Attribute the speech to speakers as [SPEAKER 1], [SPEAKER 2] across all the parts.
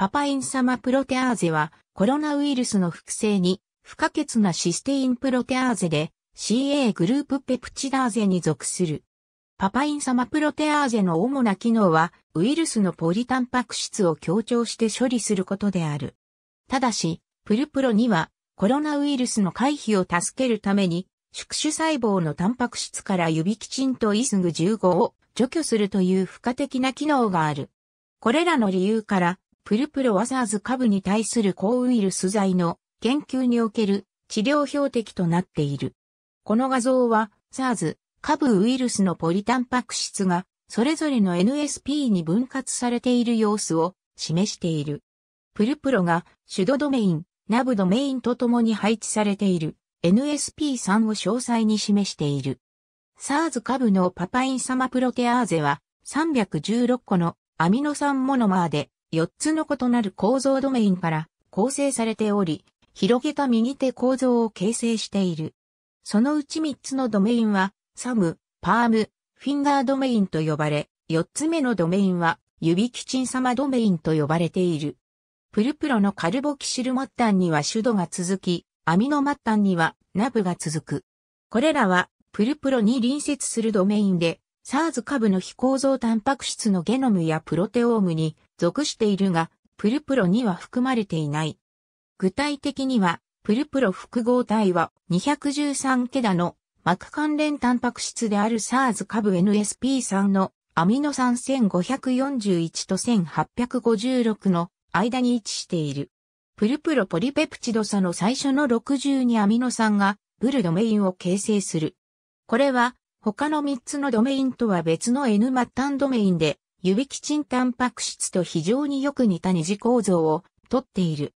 [SPEAKER 1] パパイン様プロテアーゼはコロナウイルスの複製に不可欠なシステインプロテアーゼで CA グループペプチダーゼに属する。パパイン様プロテアーゼの主な機能はウイルスのポリタンパク質を強調して処理することである。ただし、プルプロにはコロナウイルスの回避を助けるために宿主細胞のタンパク質から指きキチンとイスグ15を除去するという付加的な機能がある。これらの理由からプルプロワザーズ株に対する抗ウイルス剤の研究における治療標的となっている。この画像は、ザーズ株ウイルスのポリタンパク質が、それぞれの NSP に分割されている様子を示している。プルプロが、シュドドメイン、ナブドメインとともに配置されている NSP3 を詳細に示している。サーズ株のパパインサマプロテアーゼは316個のアミノ酸モノマーで4つの異なる構造ドメインから構成されており、広げた右手構造を形成している。そのうち3つのドメインは、サム、パーム、フィンガードメインと呼ばれ、4つ目のドメインは、指キチン様ドメインと呼ばれている。プルプロのカルボキシル末端には主度が続き、アミノ末端にはナブが続く。これらは、プルプロに隣接するドメインで、SARS 株の非構造タンパク質のゲノムやプロテオームに属しているが、プルプロには含まれていない。具体的には、プルプロ複合体は213ケダの膜関連タンパク質である SARS 株 NSP3 のアミノ酸1541と1856の間に位置している。プルプロポリペプチド差の最初の62アミノ酸がブルドメインを形成する。これは他の3つのドメインとは別の N 末端ドメインで指基チンタンパク質と非常によく似た二次構造をとっている。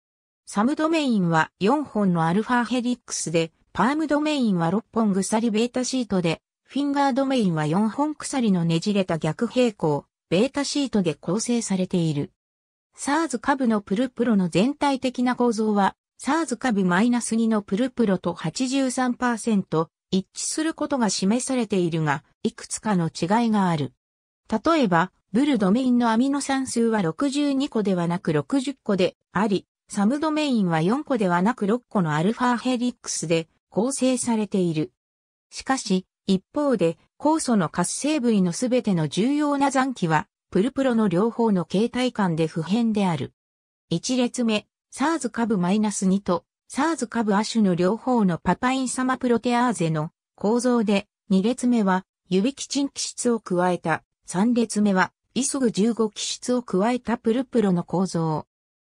[SPEAKER 1] サムドメインは4本のアルファヘリックスで、パームドメインは6本鎖ベータシートで、フィンガードメインは4本鎖のねじれた逆平行、ベータシートで構成されている。サーズ株のプルプロの全体的な構造は、s マイナ株 -2 のプルプロと83%一致することが示されているが、いくつかの違いがある。例えば、ブルドメインのアミノ酸数は62個ではなく60個であり、サムドメインは4個ではなく6個のアルファヘリックスで構成されている。しかし、一方で、酵素の活性部位のすべての重要な残機は、プルプロの両方の形態間で不変である。1列目、サーズ株 -2 と、サーズ株亜種の両方のパパインサマプロテアーゼの構造で、2列目は、指基沈気質を加えた3列目は、急ぐ15基質を加えたプルプロの構造。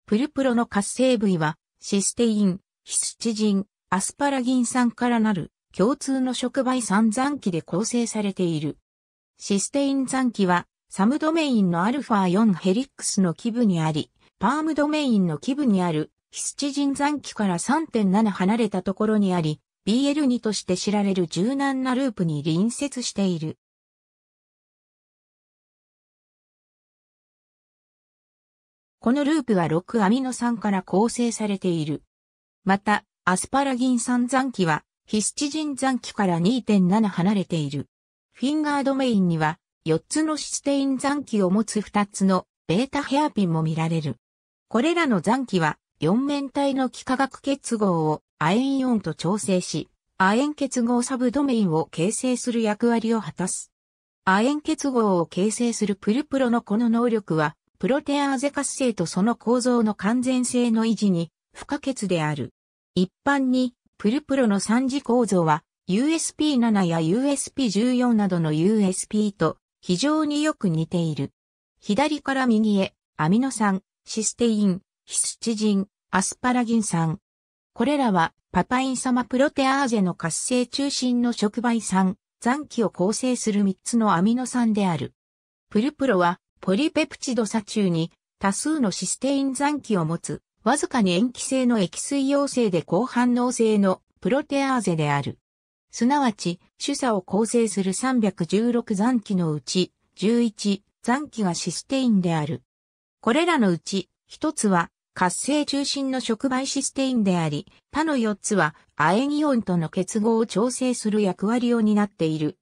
[SPEAKER 1] プルプロの活性部位は、システイン、ヒスチジン、アスパラギン酸からなる共通の触媒酸残基で構成されている。システイン残基は、サムドメインの α4 ヘリックスの基部にあり、パームドメインの基部にあるヒスチジン残基から3.7離れたところにあり、BL2 として知られる柔軟なループに隣接している。このループは6アミノ酸から構成されている。また、アスパラギン酸残機は、ヒスチジン残機から2.7離れている。フィンガードメインには、4つのシステイン残機を持つ2つのベータヘアピンも見られる。これらの残機は、4面体の幾何学結合を亜鉛イオンと調整し、亜鉛結合サブドメインを形成する役割を果たす。亜鉛結合を形成するプルプロのこの能力は、プロテアーゼ活性とその構造の完全性の維持に不可欠である。一般に、プルプロの三次構造は、USP7 や USP14 などの USP と非常によく似ている。左から右へ、アミノ酸、システイン、ヒスチジン、アスパラギン酸。これらは、パパイン様プロテアーゼの活性中心の触媒酸、残機を構成する3つのアミノ酸である。プルプロは、ポリペプチド左中に多数のシステイン残機を持つ、わずかに塩基性の液水溶性で高反応性のプロテアーゼである。すなわち、主査を構成する316残機のうち、11残機がシステインである。これらのうち、一つは活性中心の触媒システインであり、他の4つは亜鉛イオンとの結合を調整する役割を担っている。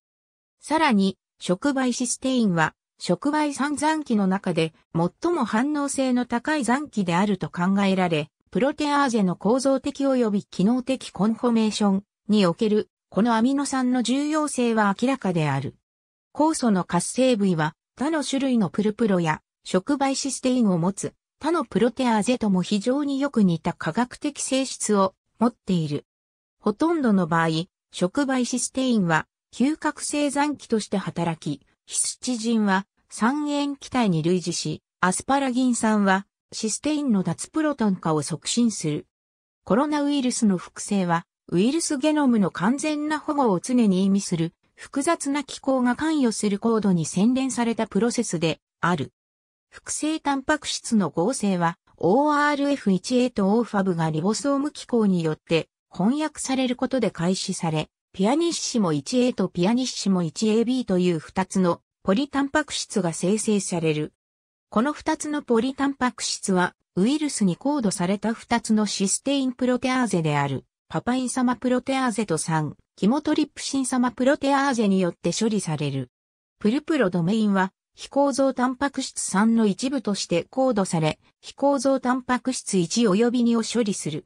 [SPEAKER 1] さらに、触媒システインは触媒酸残機の中で最も反応性の高い残機であると考えられ、プロテアーゼの構造的及び機能的コンフォメーションにおけるこのアミノ酸の重要性は明らかである。酵素の活性部位は他の種類のプルプロや触媒システインを持つ他のプロテアーゼとも非常によく似た科学的性質を持っている。ほとんどの場合、触媒システインは嗅覚性残機として働き、ヒスチジンは酸塩気体に類似し、アスパラギン酸はシステインの脱プロトン化を促進する。コロナウイルスの複製は、ウイルスゲノムの完全な保護を常に意味する複雑な機構が関与する高度に洗練されたプロセスである。複製タンパク質の合成は ORF1A と OFAB がリボソーム機構によって翻訳されることで開始され、ピアニッシモ 1A とピアニッシモ 1AB という2つのポリタンパク質が生成される。この2つのポリタンパク質は、ウイルスにコードされた2つのシステインプロテアーゼである、パパイン様プロテアーゼと3、キモトリプシン様プロテアーゼによって処理される。プルプロドメインは、非構造タンパク質3の一部としてコードされ、非構造タンパク質1及び2を処理する。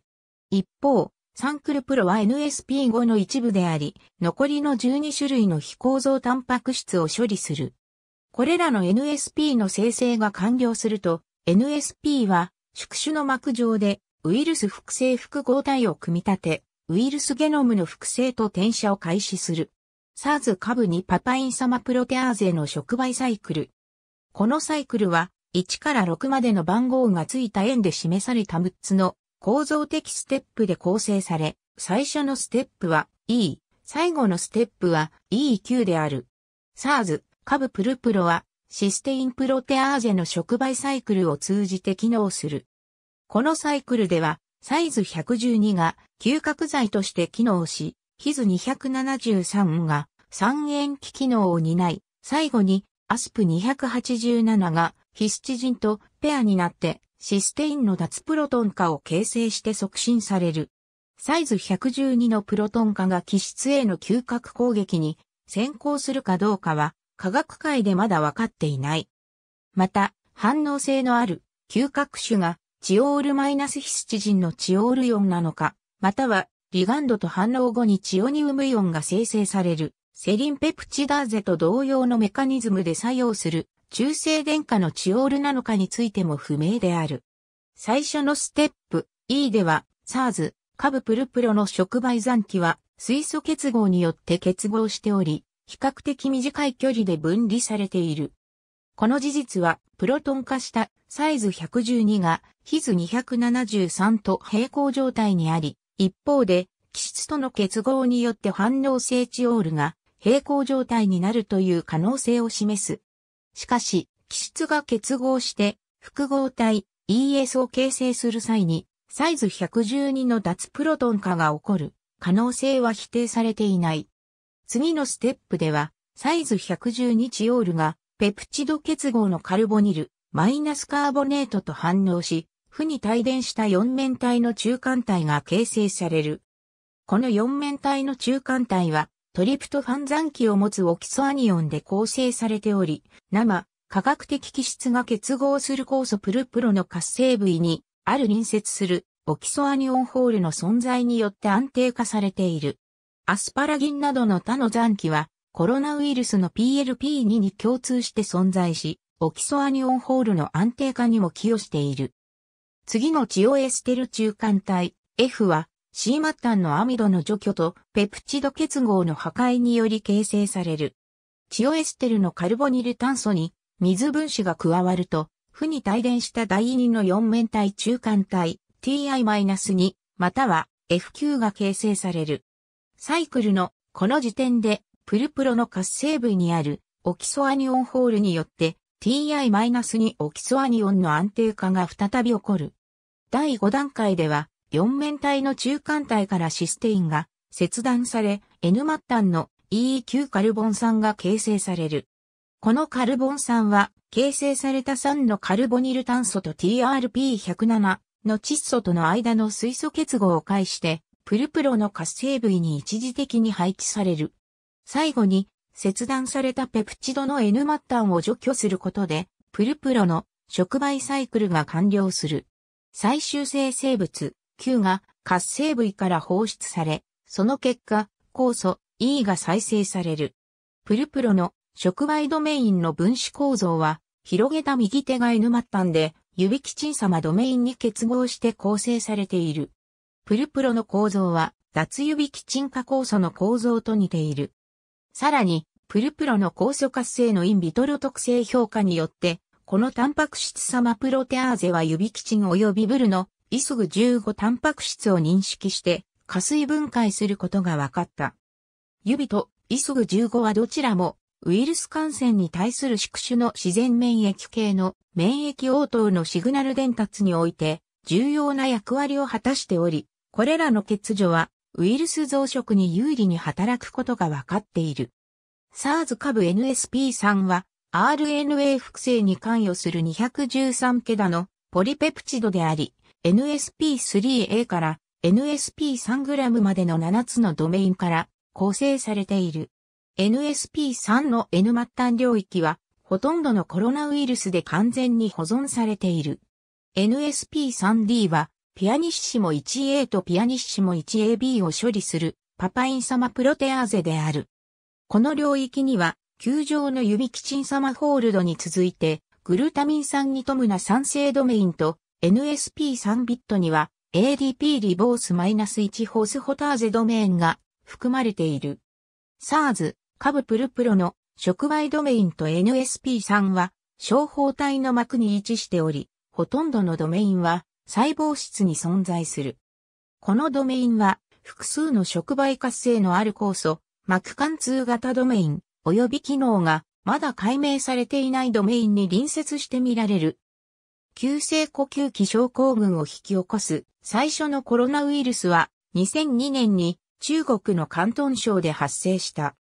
[SPEAKER 1] 一方、サンクルプロは NSP5 の一部であり、残りの12種類の非構造タンパク質を処理する。これらの NSP の生成が完了すると、NSP は宿主の膜上でウイルス複製複合体を組み立て、ウイルスゲノムの複製と転写を開始する。SARS 株にパパイン様プロテアーゼの触媒サイクル。このサイクルは1から6までの番号がついた円で示された6つの構造的ステップで構成され、最初のステップは E、最後のステップは EQ である。SARS、カブプルプロはシステインプロテアーゼの触媒サイクルを通じて機能する。このサイクルではサイズ112が嗅覚剤として機能し、ヒズ273が三塩基機能を担い、最後にアスプ287がヒスチジンとペアになってシステインの脱プロトン化を形成して促進される。サイズ112のプロトン化が気質への嗅覚攻撃に先行するかどうかは科学界でまだ分かっていない。また、反応性のある嗅覚種がチオールマイナスヒスチジンのチオールイオンなのか、またはリガンドと反応後にチオニウムイオンが生成されるセリンペプチダーゼと同様のメカニズムで作用する中世殿下のチオールなのかについても不明である。最初のステップ E では、サーズ、カブプルプロの触媒残機は水素結合によって結合しており、比較的短い距離で分離されている。この事実は、プロトン化したサイズ112が、ヒズ273と平行状態にあり、一方で、気質との結合によって反応性チオールが平行状態になるという可能性を示すしかし、気質が結合して、複合体 ES を形成する際に、サイズ112の脱プロトン化が起こる可能性は否定されていない。次のステップでは、サイズ112チオールが、ペプチド結合のカルボニル、マイナスカーボネートと反応し、負に帯電した4面体の中間体が形成される。この4面体の中間体は、トリプトファン残機を持つオキソアニオンで構成されており、生、化学的基質が結合する酵素プルプロの活性部位に、ある隣接するオキソアニオンホールの存在によって安定化されている。アスパラギンなどの他の残機は、コロナウイルスの PLP2 に共通して存在し、オキソアニオンホールの安定化にも寄与している。次の血オエステル中間体 F はシーッタンのアミドの除去とペプチド結合の破壊により形成される。チオエステルのカルボニル炭素に水分子が加わると、負に帯電した第二の四面体中間体 Ti-2 または F9 が形成される。サイクルのこの時点でプルプロの活性部にあるオキソアニオンホールによって Ti-2 オキソアニオンの安定化が再び起こる。第5段階では四面体の中間体からシステインが切断され、N 末端の EEQ カルボン酸が形成される。このカルボン酸は、形成された酸のカルボニル炭素と TRP107 の窒素との間の水素結合を介して、プルプロの活性部位に一時的に配置される。最後に、切断されたペプチドの N 末端を除去することで、プルプロの触媒サイクルが完了する。最終生成物、Q が活性部位から放出され、その結果、酵素 E が再生される。プルプロの触媒ドメインの分子構造は、広げた右手が N 末端で、指キチン様ドメインに結合して構成されている。プルプロの構造は、脱指キチン化酵素の構造と似ている。さらに、プルプロの酵素活性のインビトロ特性評価によって、このタンパク質様プロテアーゼは指キチン及びブルのイスグ15タンパク質を認識して加水分解することが分かった。指とイスグ15はどちらもウイルス感染に対する宿主の自然免疫系の免疫応答のシグナル伝達において重要な役割を果たしており、これらの欠如はウイルス増殖に有利に働くことが分かっている。SARS 株 NSP3 は RNA 複製に関与する213ケダのポリペプチドであり、NSP3A から NSP3g までの7つのドメインから構成されている。NSP3 の N 末端領域は、ほとんどのコロナウイルスで完全に保存されている。NSP3D は、ピアニッシモ 1A とピアニッシモ 1AB を処理する、パパイン様プロテアーゼである。この領域には、球状の指キチン様ホールドに続いて、グルタミン酸にトムな酸性ドメインと、NSP3 ビットには ADP リボース -1 ホースホターゼドメインが含まれている。SARS、カブプルプロの触媒ドメインと NSP3 は小胞体の膜に位置しており、ほとんどのドメインは細胞質に存在する。このドメインは複数の触媒活性のある酵素、膜貫通型ドメイン、及び機能がまだ解明されていないドメインに隣接して見られる急性呼吸器症候群を引き起こす最初のコロナウイルスは2002年に中国の広東省で発生した。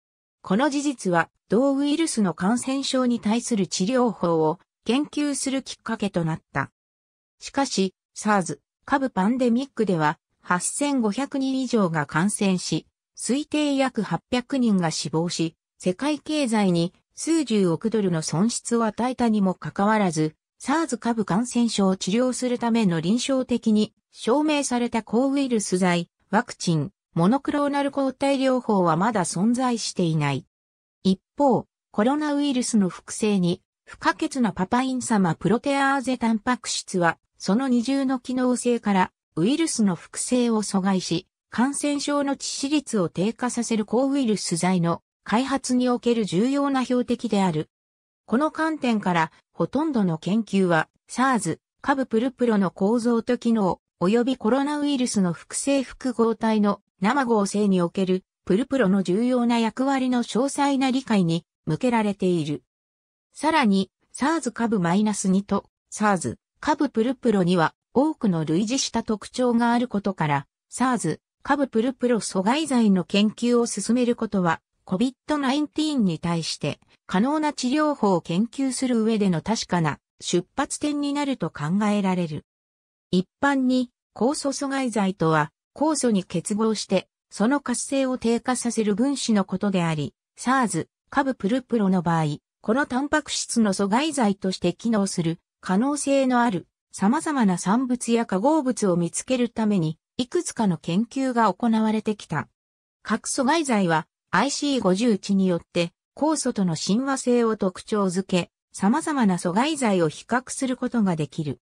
[SPEAKER 1] この事実は同ウイルスの感染症に対する治療法を研究するきっかけとなった。しかし SARS 株パンデミックでは8500人以上が感染し、推定約800人が死亡し、世界経済に数十億ドルの損失を与えたにもかかわらず、SARS 株感染症を治療するための臨床的に証明された抗ウイルス剤、ワクチン、モノクローナル抗体療法はまだ存在していない。一方、コロナウイルスの複製に不可欠なパパイン様プロテアーゼタンパク質は、その二重の機能性からウイルスの複製を阻害し、感染症の致死率を低下させる抗ウイルス剤の開発における重要な標的である。この観点からほとんどの研究は SARS、株プルプロの構造と機能、及びコロナウイルスの複製複合体の生合成におけるプルプロの重要な役割の詳細な理解に向けられている。さらに、SARS 株 -2 と SARS 株プルプロには多くの類似した特徴があることから、SARS 株プルプロ阻害剤の研究を進めることは COVID-19 に対して可能な治療法を研究する上での確かな出発点になると考えられる。一般に、酵素阻害剤とは、酵素に結合して、その活性を低下させる分子のことであり、SARS、カブプルプロの場合、このタンパク質の阻害剤として機能する可能性のある様々な産物や化合物を見つけるために、いくつかの研究が行われてきた。核阻害剤は IC51 によって酵素との親和性を特徴づけ、様々な阻害剤を比較することができる。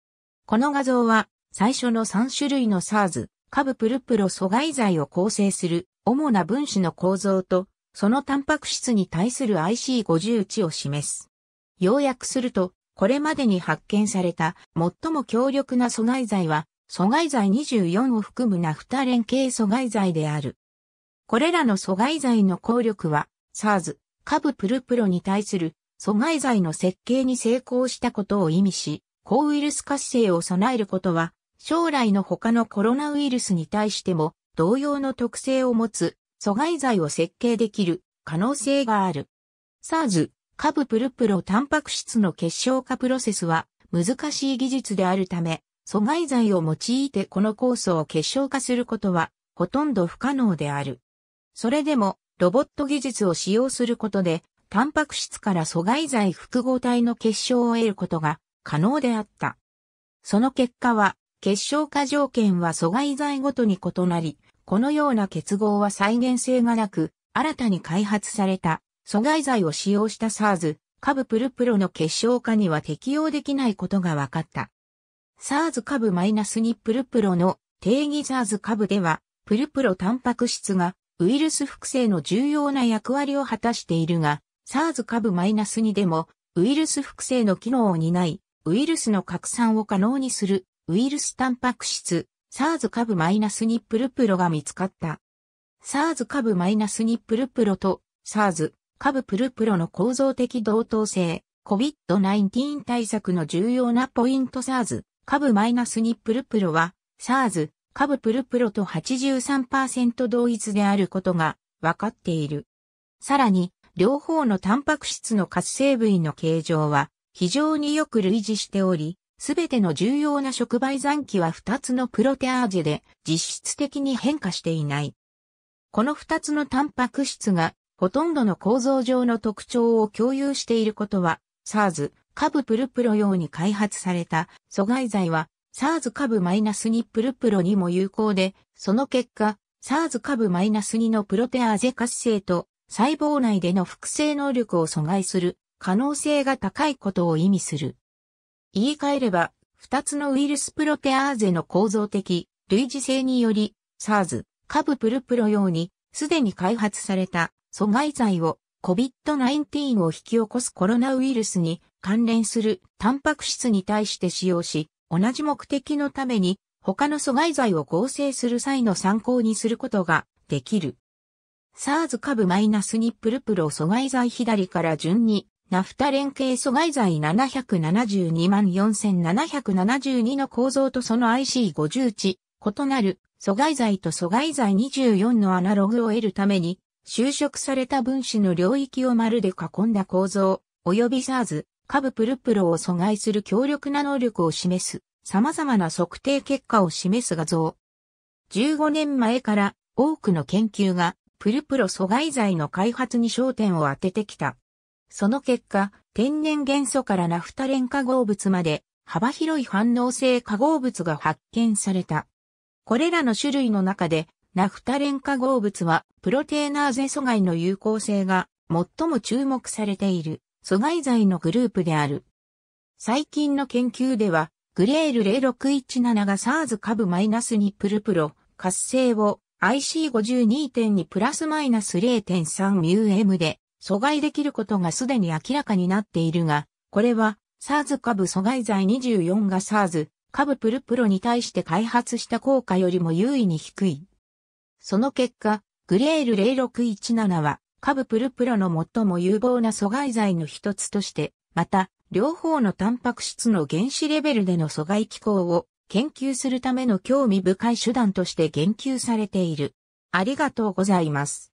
[SPEAKER 1] この画像は最初の3種類の SARS、カブプルプロ阻害剤を構成する主な分子の構造と、そのタンパク質に対する IC51 を示す。要約すると、これまでに発見された最も強力な阻害剤は、阻害剤24を含むナフタ連携阻害剤である。これらの阻害剤の効力は、SARS、下プルプロに対する阻害剤の設計に成功したことを意味し、抗ウイルス活性を備えることは、将来の他のコロナウイルスに対しても同様の特性を持つ阻害剤を設計できる可能性がある。SARS、下プルプロタンパク質の結晶化プロセスは難しい技術であるため、阻害剤を用いてこの酵素を結晶化することはほとんど不可能である。それでも、ロボット技術を使用することで、タンパク質から阻害剤複合体の結晶を得ることが可能であった。その結果は、結晶化条件は阻害剤ごとに異なり、このような結合は再現性がなく、新たに開発された阻害剤を使用した SARS、カブプルプロの結晶化には適用できないことが分かった。SARS カブ -2 プルプロの定義 SARS カブでは、プルプロタンパク質がウイルス複製の重要な役割を果たしているが、SARS 株 -2 でもウイルス複製の機能を担い、ウイルスの拡散を可能にするウイルスタンパク質 SARS 株 -2 プルプロが見つかった。SARS 株 -2 プルプロと SARS 株プルプロの構造的同等性、COVID-19 対策の重要なポイント SARS 株 -2 プルプロは SARS 下部プルプロと83%同一であることが分かっている。さらに、両方のタンパク質の活性部位の形状は非常によく類似しており、すべての重要な触媒残機は2つのプロテアーゼで実質的に変化していない。この2つのタンパク質がほとんどの構造上の特徴を共有していることは、SARS、カブプルプロ用に開発された阻害剤は株マイナ株 -2 プルプロにも有効で、その結果、株マイナ株 -2 のプロテアーゼ活性と細胞内での複製能力を阻害する可能性が高いことを意味する。言い換えれば、二つのウイルスプロテアーゼの構造的類似性により、サーズ株プルプロ用にすでに開発された阻害剤を COVID-19 を引き起こすコロナウイルスに関連するタンパク質に対して使用し、同じ目的のために他の阻害剤を合成する際の参考にすることができる。SARS 株マイナスにプルプロ阻害剤左から順にナフタ連携阻害剤7724772の構造とその IC50 値、異なる阻害剤と阻害剤24のアナログを得るために、就職された分子の領域を丸で囲んだ構造、及び SARS、下部プルプロを阻害する強力な能力を示す、様々な測定結果を示す画像。15年前から多くの研究がプルプロ阻害剤の開発に焦点を当ててきた。その結果、天然元素からナフタレン化合物まで幅広い反応性化合物が発見された。これらの種類の中で、ナフタレン化合物はプロテーナーゼ阻害の有効性が最も注目されている。阻害剤のグループである。最近の研究では、グレール0617が SARS 株マイナスにプルプロ、活性を IC52.2 プラスマイナス 0.3μm で阻害できることがすでに明らかになっているが、これは SARS 株阻害剤24が SARS 株プルプロに対して開発した効果よりも優位に低い。その結果、グレール0617はカブプルプロの最も有望な阻害剤の一つとして、また、両方のタンパク質の原子レベルでの阻害機構を研究するための興味深い手段として言及されている。ありがとうございます。